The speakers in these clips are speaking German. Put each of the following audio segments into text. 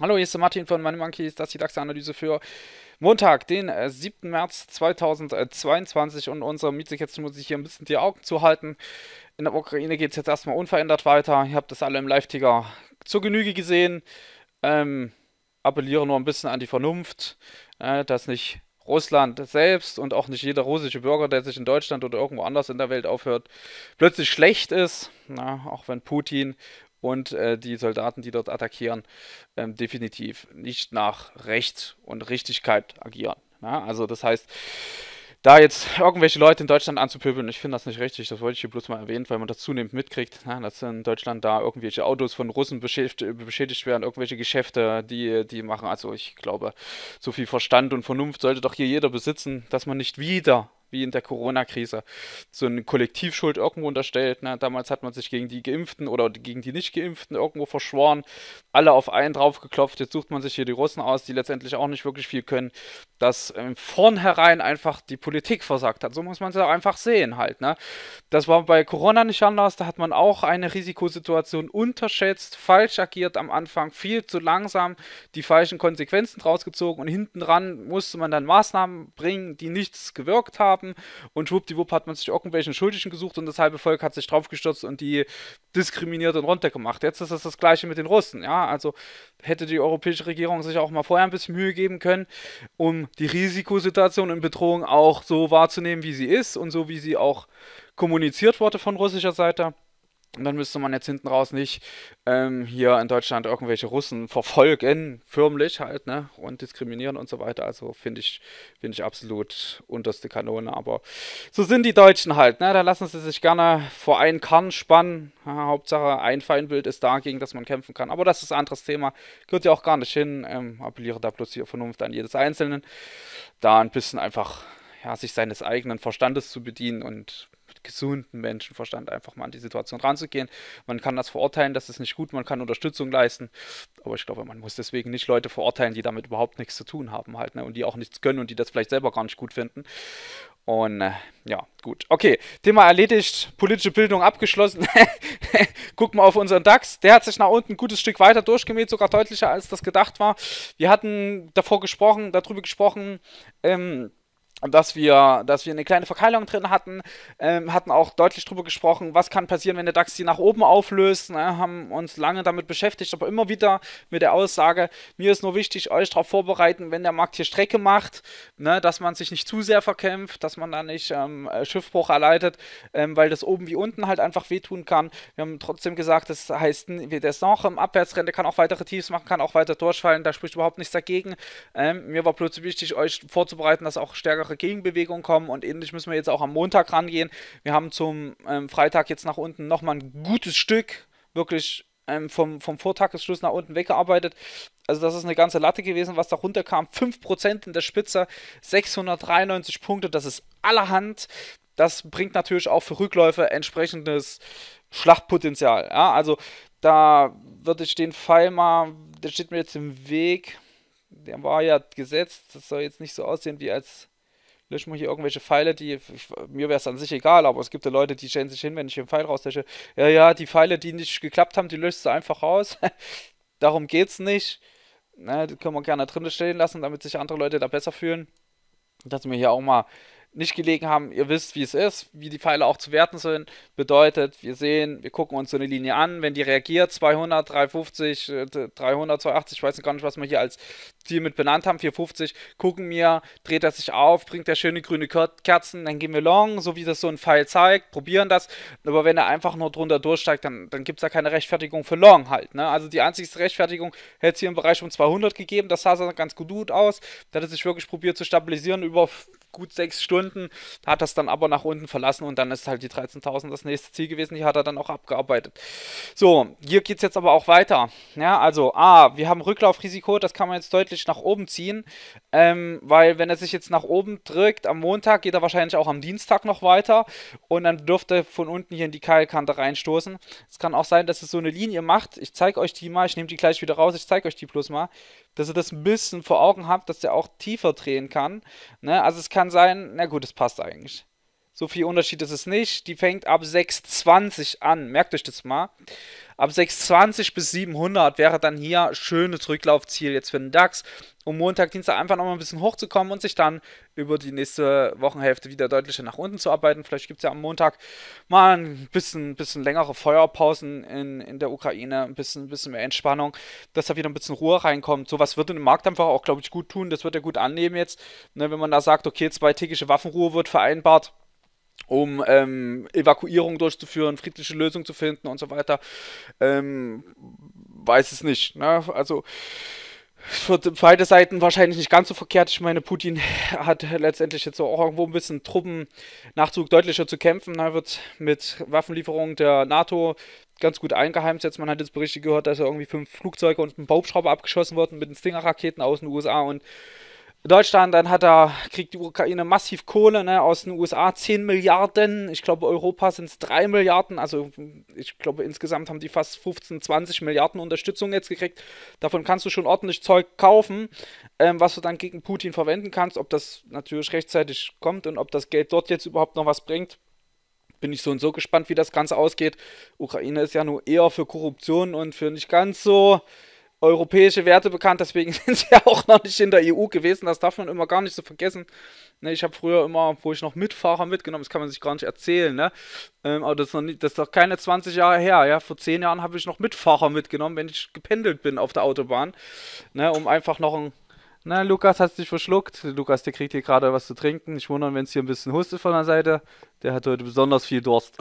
Hallo, hier ist der Martin von Money Monkeys. Das ist die DAX-Analyse für Montag, den 7. Äh, März 2022. Und unsere Miete jetzt muss ich hier ein bisschen die Augen zuhalten. In der Ukraine geht es jetzt erstmal unverändert weiter. Ihr habt das alle im Live-Ticker zur Genüge gesehen. Ähm, appelliere nur ein bisschen an die Vernunft, äh, dass nicht Russland selbst und auch nicht jeder russische Bürger, der sich in Deutschland oder irgendwo anders in der Welt aufhört, plötzlich schlecht ist, na, auch wenn Putin und äh, die Soldaten, die dort attackieren, ähm, definitiv nicht nach Recht und Richtigkeit agieren. Na, also das heißt, da jetzt irgendwelche Leute in Deutschland anzupöbeln, ich finde das nicht richtig, das wollte ich hier bloß mal erwähnen, weil man das zunehmend mitkriegt, na, ne, dass in Deutschland da irgendwelche Autos von Russen beschädigt, beschädigt werden, irgendwelche Geschäfte, die die machen. Also ich glaube, so viel Verstand und Vernunft sollte doch hier jeder besitzen, dass man nicht wieder wie in der Corona-Krise, so eine Kollektivschuld irgendwo unterstellt. Na, ne. damals hat man sich gegen die Geimpften oder gegen die Nicht-Geimpften irgendwo verschworen, alle auf einen draufgeklopft. Jetzt sucht man sich hier die Russen aus, die letztendlich auch nicht wirklich viel können dass ähm, vornherein einfach die Politik versagt hat. So muss man es auch einfach sehen halt. Ne? Das war bei Corona nicht anders. Da hat man auch eine Risikosituation unterschätzt, falsch agiert am Anfang, viel zu langsam die falschen Konsequenzen draus gezogen und hinten dran musste man dann Maßnahmen bringen, die nichts gewirkt haben und schwuppdiwupp hat man sich irgendwelchen Schuldigen gesucht und das halbe Volk hat sich draufgestürzt und die diskriminiert und runtergemacht. Jetzt ist es das gleiche mit den Russen. Ja, also hätte die europäische Regierung sich auch mal vorher ein bisschen Mühe geben können, um die Risikosituation in Bedrohung auch so wahrzunehmen, wie sie ist und so, wie sie auch kommuniziert wurde von russischer Seite. Und dann müsste man jetzt hinten raus nicht ähm, hier in Deutschland irgendwelche Russen verfolgen, förmlich halt, ne? Und diskriminieren und so weiter. Also finde ich, finde ich absolut unterste Kanone. Aber so sind die Deutschen halt, ne? Da lassen sie sich gerne vor einen Karren spannen. Ja, Hauptsache ein Feindbild ist dagegen, dass man kämpfen kann. Aber das ist ein anderes Thema. Gehört ja auch gar nicht hin. Ähm, appelliere da bloß hier Vernunft an jedes Einzelnen. Da ein bisschen einfach ja, sich seines eigenen Verstandes zu bedienen und gesunden Menschenverstand einfach mal an die Situation ranzugehen. Man kann das verurteilen, das ist nicht gut, man kann Unterstützung leisten, aber ich glaube, man muss deswegen nicht Leute verurteilen, die damit überhaupt nichts zu tun haben halt, ne? und die auch nichts können und die das vielleicht selber gar nicht gut finden. Und äh, ja, gut. Okay, Thema erledigt, politische Bildung abgeschlossen. Gucken wir auf unseren DAX. Der hat sich nach unten ein gutes Stück weiter durchgemäht, sogar deutlicher als das gedacht war. Wir hatten davor gesprochen, darüber gesprochen, ähm, dass wir, dass wir eine kleine Verkeilung drin hatten, ähm, hatten auch deutlich darüber gesprochen, was kann passieren, wenn der DAX die nach oben auflöst, ne? haben uns lange damit beschäftigt, aber immer wieder mit der Aussage, mir ist nur wichtig, euch darauf vorbereiten, wenn der Markt hier Strecke macht, ne? dass man sich nicht zu sehr verkämpft, dass man da nicht ähm, äh, Schiffbruch erleidet, ähm, weil das oben wie unten halt einfach wehtun kann. Wir haben trotzdem gesagt, das heißt, der ist noch im der kann auch weitere Tiefs machen, kann auch weiter durchfallen, da spricht überhaupt nichts dagegen. Ähm, mir war plötzlich wichtig, euch vorzubereiten, dass auch stärkere stärkere Gegenbewegung kommen und ähnlich müssen wir jetzt auch am Montag rangehen. Wir haben zum ähm, Freitag jetzt nach unten nochmal ein gutes Stück, wirklich ähm, vom, vom Vortagesschluss nach unten weggearbeitet. Also das ist eine ganze Latte gewesen, was da runterkam. 5% in der Spitze, 693 Punkte, das ist allerhand. Das bringt natürlich auch für Rückläufe entsprechendes Schlachtpotenzial. Ja, also da würde ich den Pfeil mal, der steht mir jetzt im Weg. Der war ja gesetzt, das soll jetzt nicht so aussehen wie als lösche mal hier irgendwelche Pfeile, die, ich, mir wäre es an sich egal, aber es gibt ja Leute, die stellen sich hin, wenn ich hier einen Pfeil rauslösche, ja, ja, die Pfeile, die nicht geklappt haben, die löschst du einfach raus, darum geht es nicht, na, ne, die können wir gerne drin stehen lassen, damit sich andere Leute da besser fühlen, dass wir hier auch mal nicht gelegen haben, ihr wisst, wie es ist, wie die Pfeile auch zu werten sind. Bedeutet, wir sehen, wir gucken uns so eine Linie an, wenn die reagiert, 200, 350, 300, 280, ich weiß gar nicht, was wir hier als Ziel mit benannt haben, 450, gucken wir, dreht er sich auf, bringt er schöne grüne Kerzen, dann gehen wir long, so wie das so ein Pfeil zeigt, probieren das. Aber wenn er einfach nur drunter durchsteigt, dann, dann gibt es da keine Rechtfertigung für long halt. Ne? Also die einzigste Rechtfertigung hätte es hier im Bereich um 200 gegeben, das sah dann ganz gut aus. Da hat er sich wirklich probiert zu stabilisieren über gut sechs Stunden, hat das dann aber nach unten verlassen und dann ist halt die 13.000 das nächste Ziel gewesen. Die hat er dann auch abgearbeitet. So, hier geht es jetzt aber auch weiter. Ja, also, ah, wir haben Rücklaufrisiko, das kann man jetzt deutlich nach oben ziehen, ähm, weil wenn er sich jetzt nach oben drückt am Montag, geht er wahrscheinlich auch am Dienstag noch weiter und dann dürfte von unten hier in die Keilkante reinstoßen. Es kann auch sein, dass es so eine Linie macht. Ich zeige euch die mal, ich nehme die gleich wieder raus, ich zeige euch die bloß mal dass ihr das ein bisschen vor Augen habt, dass der auch tiefer drehen kann. Ne? Also es kann sein, na gut, es passt eigentlich. So viel Unterschied ist es nicht. Die fängt ab 620 an. Merkt euch das mal. Ab 620 bis 700 wäre dann hier schönes Rücklaufziel jetzt für den DAX. Um Montag, Dienstag einfach nochmal ein bisschen hochzukommen und sich dann über die nächste Wochenhälfte wieder deutlicher nach unten zu arbeiten. Vielleicht gibt es ja am Montag mal ein bisschen, bisschen längere Feuerpausen in, in der Ukraine, ein bisschen, bisschen mehr Entspannung, dass da wieder ein bisschen Ruhe reinkommt. Sowas wird in den Markt einfach auch, glaube ich, gut tun. Das wird er gut annehmen jetzt. Ne, wenn man da sagt, okay, zweitägige Waffenruhe wird vereinbart um ähm, Evakuierung durchzuführen, friedliche Lösungen zu finden und so weiter. Ähm, weiß es nicht. Ne? Also für beide Seiten wahrscheinlich nicht ganz so verkehrt. Ich meine, Putin hat letztendlich jetzt auch irgendwo ein bisschen Truppennachzug deutlicher zu kämpfen. Er ne? wird mit Waffenlieferungen der NATO ganz gut eingeheimt. Jetzt man hat jetzt Berichte gehört, dass irgendwie fünf Flugzeuge und ein Baubschrauber abgeschossen wurden mit den Stinger-Raketen aus den USA und Deutschland, dann hat er, kriegt die Ukraine massiv Kohle ne, aus den USA, 10 Milliarden. Ich glaube, Europa sind es 3 Milliarden. Also ich glaube, insgesamt haben die fast 15, 20 Milliarden Unterstützung jetzt gekriegt. Davon kannst du schon ordentlich Zeug kaufen, ähm, was du dann gegen Putin verwenden kannst. Ob das natürlich rechtzeitig kommt und ob das Geld dort jetzt überhaupt noch was bringt, bin ich so und so gespannt, wie das Ganze ausgeht. Ukraine ist ja nur eher für Korruption und für nicht ganz so europäische Werte bekannt, deswegen sind sie ja auch noch nicht in der EU gewesen. Das darf man immer gar nicht so vergessen. Ne, ich habe früher immer, wo ich noch Mitfahrer mitgenommen, das kann man sich gar nicht erzählen, ne? Ähm, aber das ist, noch nie, das ist doch keine 20 Jahre her, ja. Vor 10 Jahren habe ich noch Mitfahrer mitgenommen, wenn ich gependelt bin auf der Autobahn. Ne, um einfach noch ein. Na, ne, Lukas hat sich verschluckt. Lukas, der kriegt hier gerade was zu trinken. Ich wundere, wenn es hier ein bisschen hustet von der Seite. Der hat heute besonders viel Durst.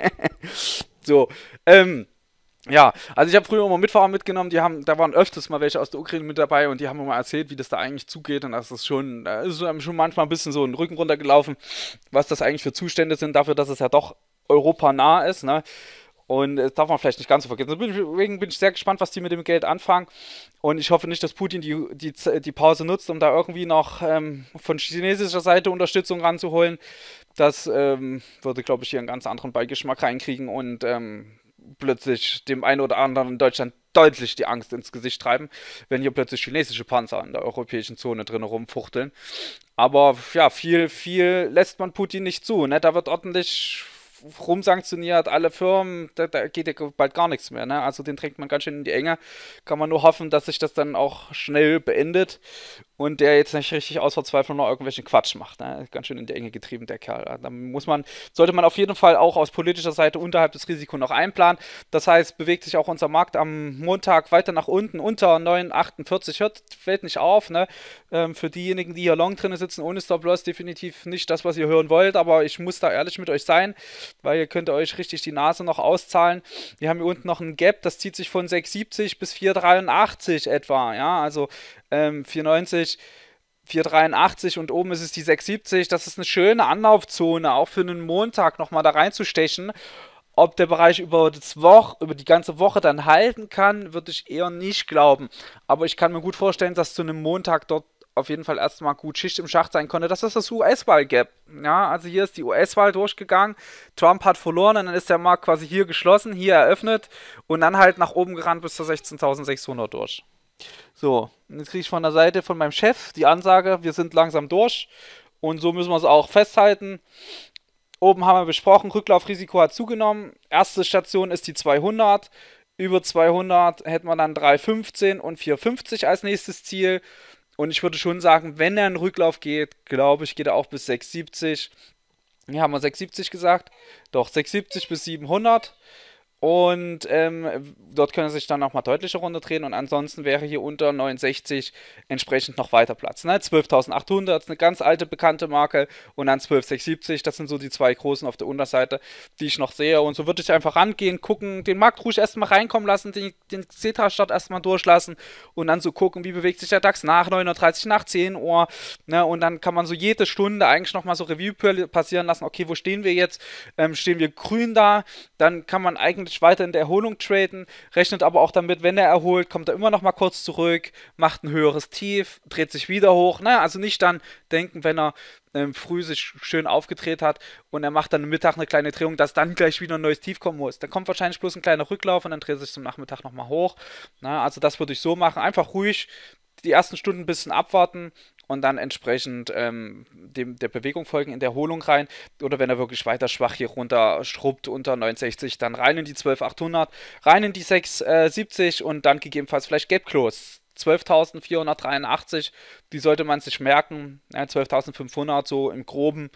so, ähm. Ja, also ich habe früher immer Mitfahrer mitgenommen, die haben, da waren öfters mal welche aus der Ukraine mit dabei und die haben immer erzählt, wie das da eigentlich zugeht und das ist schon, äh, ist schon manchmal ein bisschen so ein Rücken runtergelaufen, was das eigentlich für Zustände sind, dafür, dass es ja doch Europa nah ist, ne? Und das darf man vielleicht nicht ganz so vergessen. Also deswegen bin ich sehr gespannt, was die mit dem Geld anfangen. Und ich hoffe nicht, dass Putin die, die, die Pause nutzt, um da irgendwie noch ähm, von chinesischer Seite Unterstützung ranzuholen. Das ähm, würde, glaube ich, hier einen ganz anderen Beigeschmack reinkriegen. Und ähm, plötzlich dem einen oder anderen in Deutschland deutlich die Angst ins Gesicht treiben, wenn hier plötzlich chinesische Panzer in der europäischen Zone drin rumfuchteln. Aber ja, viel, viel lässt man Putin nicht zu. Ne? Da wird ordentlich rumsanktioniert, alle Firmen, da, da geht ja bald gar nichts mehr. Ne? Also den drängt man ganz schön in die Enge. Kann man nur hoffen, dass sich das dann auch schnell beendet und der jetzt nicht richtig aus Verzweiflung noch irgendwelchen Quatsch macht. Ne? Ganz schön in die Enge getrieben, der Kerl. Also, da muss man, sollte man auf jeden Fall auch aus politischer Seite unterhalb des Risikos noch einplanen. Das heißt, bewegt sich auch unser Markt am Montag weiter nach unten, unter 9,48. Hört, fällt nicht auf. Ne? Ähm, für diejenigen, die hier long drin sitzen, ohne Stop-Loss, definitiv nicht das, was ihr hören wollt. Aber ich muss da ehrlich mit euch sein weil ihr könnt euch richtig die Nase noch auszahlen. Wir haben hier unten noch ein Gap, das zieht sich von 6,70 bis 4,83 etwa, ja, also ähm, 4,90 483 und oben ist es die 670. Das ist eine schöne Anlaufzone, auch für einen Montag nochmal da reinzustechen. Ob der Bereich über, das Woch, über die ganze Woche dann halten kann, würde ich eher nicht glauben. Aber ich kann mir gut vorstellen, dass zu einem Montag dort auf jeden Fall erstmal gut Schicht im Schacht sein konnte, dass es das US-Wahl-Gap. Ja, also hier ist die US-Wahl durchgegangen, Trump hat verloren und dann ist der Markt quasi hier geschlossen, hier eröffnet und dann halt nach oben gerannt bis zur 16.600 durch. So, jetzt kriege ich von der Seite von meinem Chef die Ansage, wir sind langsam durch und so müssen wir es auch festhalten. Oben haben wir besprochen, Rücklaufrisiko hat zugenommen. Erste Station ist die 200. Über 200 hätten wir dann 315 und 450 als nächstes Ziel. Und ich würde schon sagen, wenn er in Rücklauf geht, glaube ich, geht er auch bis 670. Hier haben wir 670 gesagt. Doch, 670 bis 700. Und ähm, dort können sich dann nochmal deutlicher Runde drehen. Und ansonsten wäre hier unter 69 entsprechend noch weiter Platz. Ne? 12.800 ist eine ganz alte, bekannte Marke. Und dann 12.670, das sind so die zwei großen auf der Unterseite, die ich noch sehe. Und so würde ich einfach rangehen, gucken, den Markt ruhig erstmal reinkommen lassen, den, den CETA-Start erstmal durchlassen. Und dann so gucken, wie bewegt sich der DAX nach 9.30 Uhr, nach 10 Uhr. Ne? Und dann kann man so jede Stunde eigentlich nochmal so Review passieren lassen. Okay, wo stehen wir jetzt? Ähm, stehen wir grün da? Dann kann man eigentlich hoffentlich weiter in der Erholung traden, rechnet aber auch damit, wenn er erholt, kommt er immer noch mal kurz zurück, macht ein höheres Tief, dreht sich wieder hoch. Naja, also nicht dann denken, wenn er ähm, früh sich schön aufgedreht hat und er macht dann am Mittag eine kleine Drehung, dass dann gleich wieder ein neues Tief kommen muss. Dann kommt wahrscheinlich bloß ein kleiner Rücklauf und dann dreht er sich zum Nachmittag nochmal hoch. Na, also das würde ich so machen. Einfach ruhig die ersten Stunden ein bisschen abwarten und dann entsprechend ähm, dem, der Bewegung folgen in der Erholung rein. Oder wenn er wirklich weiter schwach hier runter schrubbt unter 69, dann rein in die 12800, rein in die 670 äh, und dann gegebenenfalls vielleicht Gap Close. 12.483, die sollte man sich merken. Ja, 12.500 so im groben.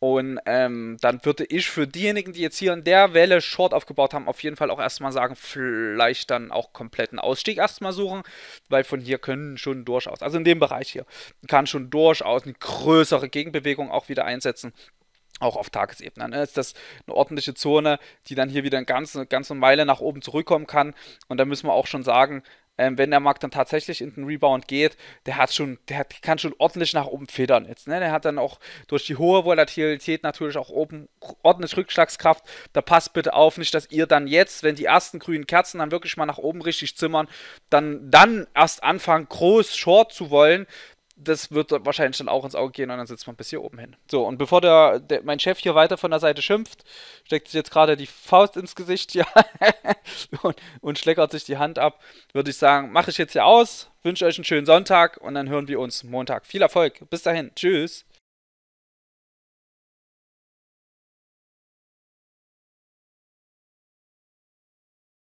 Und ähm, dann würde ich für diejenigen, die jetzt hier in der Welle Short aufgebaut haben, auf jeden Fall auch erstmal sagen, vielleicht dann auch kompletten Ausstieg erstmal suchen, weil von hier können schon durchaus, also in dem Bereich hier, kann schon durchaus eine größere Gegenbewegung auch wieder einsetzen auch auf Tagesebene. Ne? Ist das eine ordentliche Zone, die dann hier wieder eine ganze, ganze Meile nach oben zurückkommen kann. Und da müssen wir auch schon sagen, ähm, wenn der Markt dann tatsächlich in den Rebound geht, der hat schon, der hat, kann schon ordentlich nach oben federn jetzt. Ne? Der hat dann auch durch die hohe Volatilität natürlich auch oben ordentlich Rückschlagskraft. Da passt bitte auf, nicht, dass ihr dann jetzt, wenn die ersten grünen Kerzen dann wirklich mal nach oben richtig zimmern, dann, dann erst anfangen, groß Short zu wollen, das wird wahrscheinlich dann auch ins Auge gehen und dann sitzt man bis hier oben hin. So, und bevor der, der mein Chef hier weiter von der Seite schimpft, steckt sich jetzt gerade die Faust ins Gesicht ja, und, und schleckert sich die Hand ab, würde ich sagen, mache ich jetzt hier aus, wünsche euch einen schönen Sonntag und dann hören wir uns Montag. Viel Erfolg, bis dahin, tschüss.